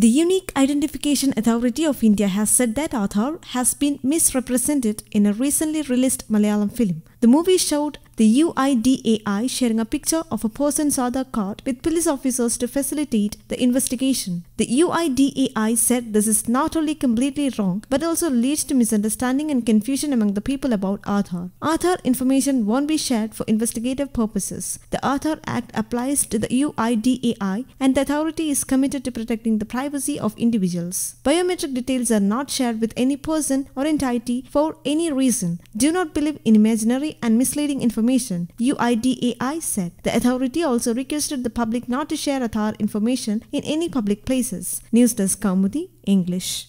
The Unique Identification Authority of India has said that Aadhaar has been misrepresented in a recently released Malayalam film. The movie showed the UIDAI sharing a picture of a person's Aadhaar card with police officers to facilitate the investigation. The UIDAI said this is not only completely wrong but also leads to misunderstanding and confusion among the people about Aadhaar. Aadhaar information won't be shared for investigative purposes. The Aadhaar Act applies to the UIDAI and the authority is committed to protecting the privacy of individuals. Biometric details are not shared with any person or entity for any reason. Do not believe in imaginary and misleading information information, UIDAI said. The authority also requested the public not to share Aadhaar information in any public places. News Desk Kaumudi, English.